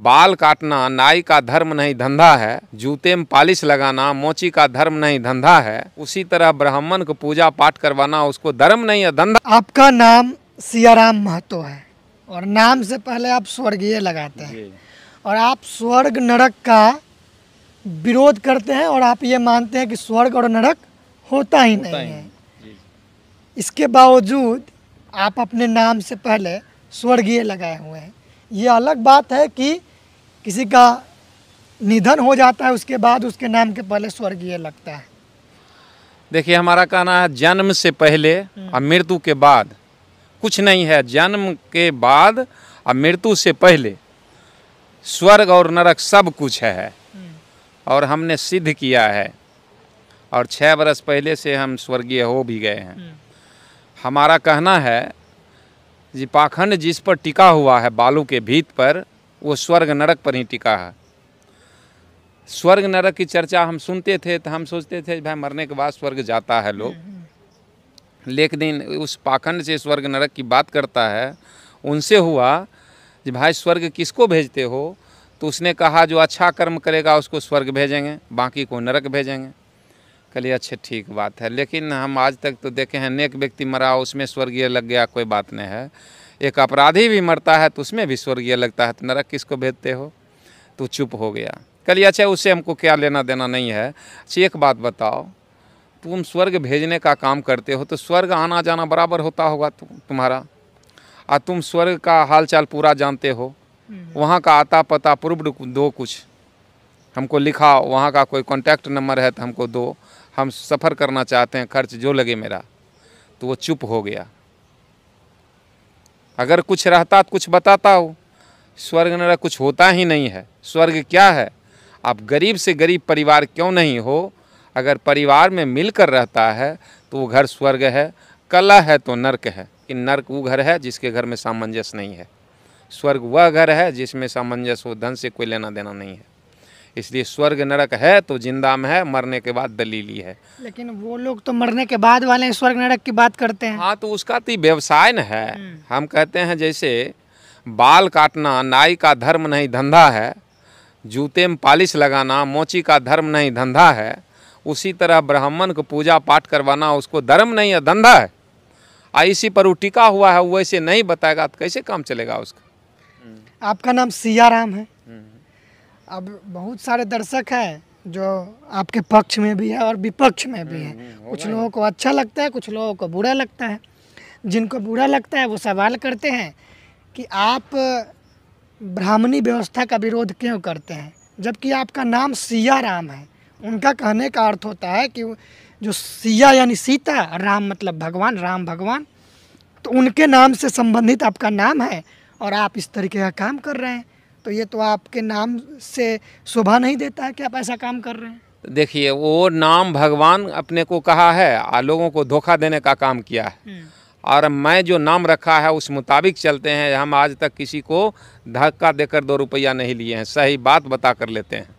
बाल काटना नाई का धर्म नहीं धंधा है जूते में पालिश लगाना मोची का धर्म नहीं धंधा है उसी तरह ब्राह्मण को पूजा पाठ करवाना उसको धर्म नहीं है धंधा आपका नाम सियाराम महतो है और नाम से पहले आप स्वर्गीय लगाते हैं और आप स्वर्ग नरक का विरोध करते हैं और आप ये मानते हैं कि स्वर्ग और नरक होता ही होता नहीं है इसके बावजूद आप अपने नाम से पहले स्वर्गीय लगाए हुए हैं ये अलग बात है कि किसी का निधन हो जाता है उसके बाद उसके नाम के पहले स्वर्गीय लगता है देखिए हमारा कहना है जन्म से पहले हम्म। और मृत्यु के बाद कुछ नहीं है जन्म के बाद और मृत्यु से पहले स्वर्ग और नरक सब कुछ है हम्म। और हमने सिद्ध किया है और छः बरस पहले से हम स्वर्गीय हो भी गए हैं हम्म। हमारा कहना है जी पाखंड जिस पर टिका हुआ है बालू के भीत पर वो स्वर्ग नरक पर ही टिका है स्वर्ग नरक की चर्चा हम सुनते थे तो हम सोचते थे भाई मरने के बाद स्वर्ग जाता है लोग हम्म, हम्म। लेकिन उस पाखंड से स्वर्ग नरक की बात करता है उनसे हुआ कि भाई स्वर्ग किसको भेजते हो तो उसने कहा जो अच्छा कर्म करेगा उसको स्वर्ग भेजेंगे बाकी को नरक भेजेंगे कहिए अच्छे ठीक बात है लेकिन हम आज तक तो देखे हैं नेक व्यक्ति मरा उसमें स्वर्गीय लग गया कोई बात नहीं है एक अपराधी भी मरता है तो उसमें भी स्वर्गीय लगता है तो नरक किसको भेजते हो तो चुप हो गया कहिए अच्छा उससे हमको क्या लेना देना नहीं है अच्छा एक बात बताओ तुम स्वर्ग भेजने का काम करते हो तो स्वर्ग आना जाना बराबर होता होगा तु, तुम्हारा और तुम स्वर्ग का हालचाल पूरा जानते हो हम्म। वहाँ का आता पता पूर्व दो कुछ हमको लिखा वहाँ का कोई कॉन्टैक्ट नंबर है तो हमको दो हम सफ़र करना चाहते हैं खर्च जो लगे मेरा तो वो चुप हो गया अगर कुछ रहता तो कुछ बताता हो स्वर्ग नरक कुछ होता ही नहीं है स्वर्ग क्या है आप गरीब से गरीब परिवार क्यों नहीं हो अगर परिवार में मिलकर रहता है तो वो घर स्वर्ग है कला है तो नर्क है कि नर्क वो घर है जिसके घर में सामंजस्य नहीं है स्वर्ग वह घर है जिसमें सामंजस्य हो धन से कोई लेना देना नहीं है इसलिए स्वर्ग नरक है तो जिंदा में है मरने के बाद दलीली है लेकिन वो लोग तो मरने के बाद वाले स्वर्ग नरक की बात करते हैं हाँ तो उसका तो व्यवसाय न है हम्म। हम कहते हैं जैसे बाल काटना नाई का धर्म नहीं धंधा है जूते में पालिश लगाना मोची का धर्म नहीं धंधा है उसी तरह ब्राह्मण को पूजा पाठ करवाना उसको धर्म नहीं है धंधा है आ इसी पर वो टिका हुआ है वो ऐसे नहीं बताएगा तो कैसे काम चलेगा उसका आपका नाम सियाराम है अब बहुत सारे दर्शक हैं जो आपके पक्ष में भी है और विपक्ष में भी हम्म, हम्म, है कुछ लोगों को अच्छा लगता है कुछ लोगों को बुरा लगता है जिनको बुरा लगता है वो सवाल करते हैं कि आप ब्राह्मणी व्यवस्था का विरोध क्यों करते हैं जबकि आपका नाम सिया राम है उनका कहने का अर्थ होता है कि जो सिया यानी सीता राम मतलब भगवान राम भगवान तो उनके नाम से संबंधित आपका नाम है और आप इस तरीके का काम कर रहे हैं तो ये तो आपके नाम से शोभा नहीं देता है कि आप ऐसा काम कर रहे हैं देखिए वो नाम भगवान अपने को कहा है और लोगों को धोखा देने का काम किया है हम्म। और मैं जो नाम रखा है उस मुताबिक चलते हैं हम आज तक किसी को धक्का देकर दो रुपया नहीं लिए हैं सही बात बता कर लेते हैं